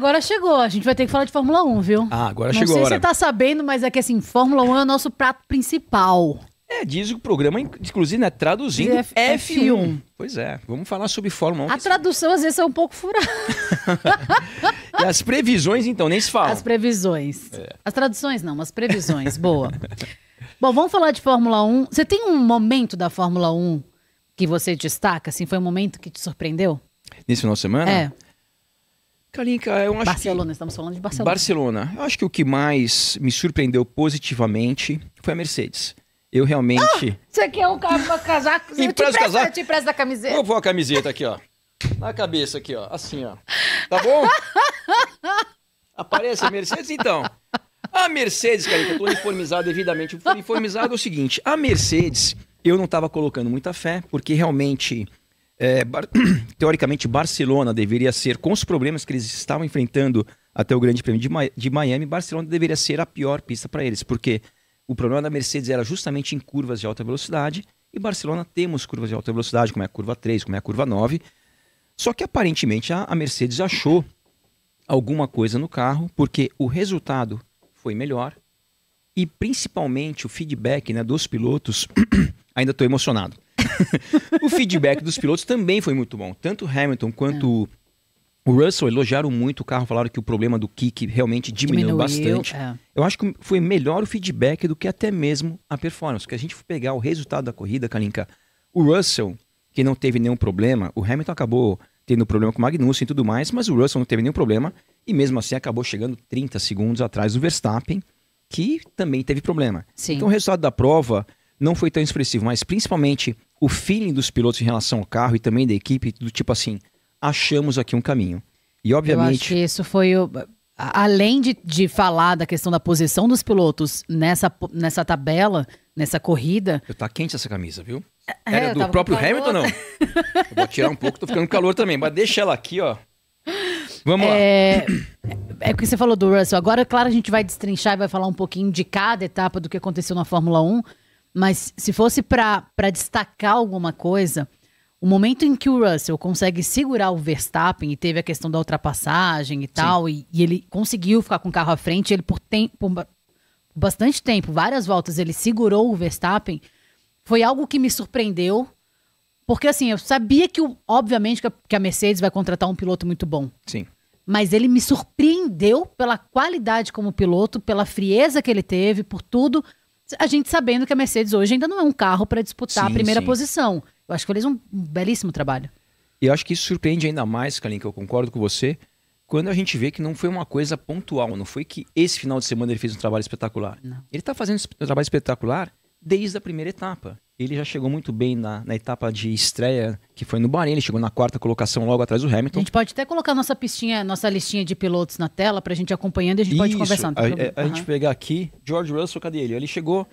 agora chegou. A gente vai ter que falar de Fórmula 1, viu? Ah, agora não chegou. Não sei se você tá sabendo, mas é que assim, Fórmula 1 é o nosso prato principal. É, diz o programa, inclusive, né, traduzindo F F1. F1. Pois é, vamos falar sobre Fórmula 1. A tradução às vezes é um pouco furada. e as previsões, então, nem se fala. As previsões. É. As traduções não, as previsões, boa. Bom, vamos falar de Fórmula 1. Você tem um momento da Fórmula 1 que você destaca, assim, foi um momento que te surpreendeu? Nesse final de semana? É. Kalinka, eu acho Barcelona, que... estamos falando de Barcelona. Barcelona. Eu acho que o que mais me surpreendeu positivamente foi a Mercedes. Eu realmente. Ah, você quer um casaco? Você empresta, casaco? Eu te empresto a camiseta. Eu vou a camiseta aqui, ó. Na cabeça aqui, ó. Assim, ó. Tá bom? Aparece a Mercedes, então. A Mercedes, cara, eu tô uniformizado devidamente. Uniformizado é o seguinte: a Mercedes, eu não tava colocando muita fé, porque realmente é, bar... teoricamente, Barcelona deveria ser, com os problemas que eles estavam enfrentando até o Grande Prêmio de, Miami, Barcelona deveria ser a pior pista para eles, porque o problema da Mercedes era justamente em curvas de alta velocidade, e Barcelona temos curvas de alta velocidade, como é a curva 3, como é a curva 9. Só que aparentemente a, a Mercedes achou alguma coisa no carro, porque o resultado foi melhor e principalmente o feedback né, dos pilotos. ainda estou emocionado. o feedback dos pilotos também foi muito bom. Tanto Hamilton quanto é. o Russell elogiaram muito o carro, falaram que o problema do kick realmente diminuiu, diminuiu bastante. É. Eu acho que foi melhor o feedback do que até mesmo a performance. Porque a gente for pegar o resultado da corrida, Kalinka, o Russell, que não teve nenhum problema, o Hamilton acabou tendo problema com o Magnussen e tudo mais, mas o Russell não teve nenhum problema e mesmo assim acabou chegando 30 segundos atrás do Verstappen, que também teve problema. Sim. Então o resultado da prova não foi tão expressivo, mas principalmente o feeling dos pilotos em relação ao carro e também da equipe, do tipo assim, achamos aqui um caminho. E obviamente. Eu acho que isso foi o. Além de, de falar da questão da posição dos pilotos nessa, nessa tabela, nessa corrida. Eu tá quente essa camisa, viu? É, Era do próprio Hamilton, não? Eu vou tirar um pouco, tô ficando calor também, mas deixa ela aqui, ó. Vamos é... lá. É porque é você falou do Russell. Agora, claro, a gente vai destrinchar e vai falar um pouquinho de cada etapa do que aconteceu na Fórmula 1. Mas se fosse para destacar alguma coisa, o momento em que o Russell consegue segurar o Verstappen e teve a questão da ultrapassagem e tal, e, e, ele conseguiu ficar com o carro à frente, ele por, tempo bastante tempo, várias voltas, ele segurou o Verstappen, foi algo que me surpreendeu. Porque assim, eu sabia que, obviamente, que a Mercedes vai contratar um piloto muito bom. Sim. Mas ele me surpreendeu pela qualidade como piloto, pela frieza que ele teve, por tudo a gente sabendo que a Mercedes hoje ainda não é um carro para disputar sim, a primeira sim. posição. Eu acho que eles um belíssimo trabalho. E eu acho que isso surpreende ainda mais, Kalin, que eu concordo com você, quando a gente vê que não foi uma coisa pontual, não foi que esse final de semana ele fez um trabalho espetacular. Não. Ele está fazendo um trabalho espetacular desde a primeira etapa. Ele já chegou muito bem na, na etapa de estreia, que foi no Bahrein. Ele chegou na quarta colocação, logo atrás do Hamilton. A gente pode até colocar nossa pistinha, nossa listinha de pilotos na tela para a gente acompanhando e a gente Isso, pode conversando. A, uhum. a, gente pegar aqui, George Russell, cadê ele? Ele chegou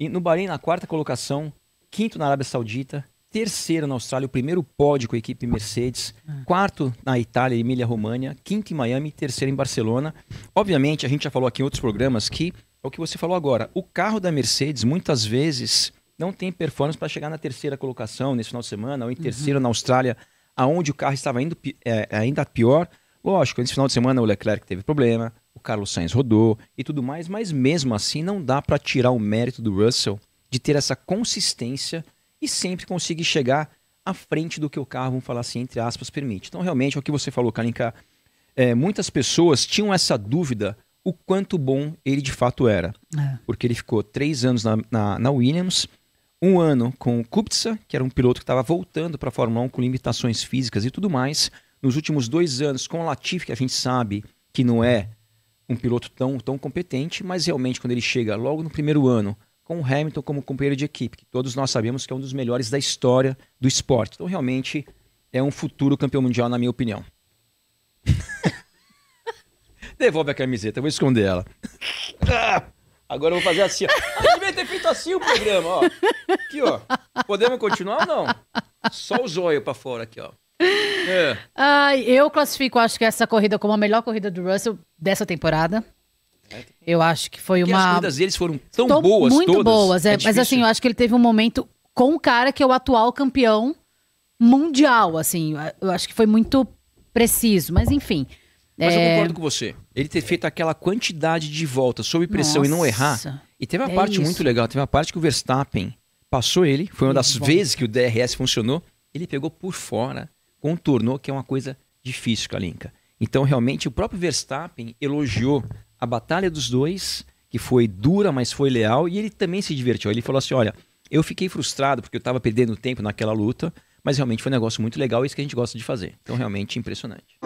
no Bahrein na quarta colocação, quinto na Arábia Saudita, terceiro na Austrália, o primeiro pódio com a equipe Mercedes, ah. quarto na Itália, emília românia quinto em Miami, terceiro em Barcelona. Obviamente, a gente já falou aqui em outros programas que é o que você falou agora. O carro da Mercedes, muitas vezes, não tem performance para chegar na terceira colocação nesse final de semana, ou em uhum. terceiro uhum. na Austrália, aonde o carro estava indo, é, é, ainda pior. Lógico, nesse final de semana o Leclerc teve problema, o Carlos Sainz rodou e tudo mais, mas mesmo assim não dá para tirar o mérito do Russell de ter essa consistência e sempre conseguir chegar à frente do que o carro, vamos falar assim, entre aspas, permite. Então, realmente, é o que você falou, Kalinka, é, muitas pessoas tinham essa dúvida o quanto bom ele de fato era. É. Porque ele ficou três anos na, na, na Williams, um ano com o Kubica, que era um piloto que estava voltando para a Fórmula 1 com limitações físicas e tudo mais. Nos últimos dois anos com o Latifi, que a gente sabe que não é um piloto tão, tão competente, mas realmente quando ele chega logo no primeiro ano com o Hamilton como companheiro de equipe, que todos nós sabemos que é um dos melhores da história do esporte. Então realmente é um futuro campeão mundial, na minha opinião. Devolve a camiseta, vou esconder ela. Ah! Agora eu vou fazer assim, ó. Ah, devia ter feito assim o programa, ó. Aqui, ó. Podemos continuar ou não? Só o zóio pra fora aqui, ó. É. Ai, eu classifico, acho que essa corrida como a melhor corrida do Russell dessa temporada. É, eu acho que foi Porque uma. As corridas deles foram tão Tô boas, muito todas. boas. É, é mas assim, eu acho que ele teve um momento com o um cara que é o atual campeão mundial. Assim, eu acho que foi muito preciso. Mas enfim. Mas é... eu concordo com você. Ele ter feito aquela quantidade de voltas sob pressão Nossa. e não errar. E teve uma é parte isso. muito legal. Teve uma parte que o Verstappen passou ele. Foi uma das vezes que o DRS funcionou. Ele pegou por fora, contornou, que é uma coisa difícil, Kalinka. Então, realmente, o próprio Verstappen elogiou a batalha dos dois, que foi dura, mas foi leal. E ele também se divertiu. Ele falou assim: olha, eu fiquei frustrado porque eu estava perdendo tempo naquela luta. Mas realmente foi um negócio muito legal, é isso que a gente gosta de fazer. Então, realmente impressionante.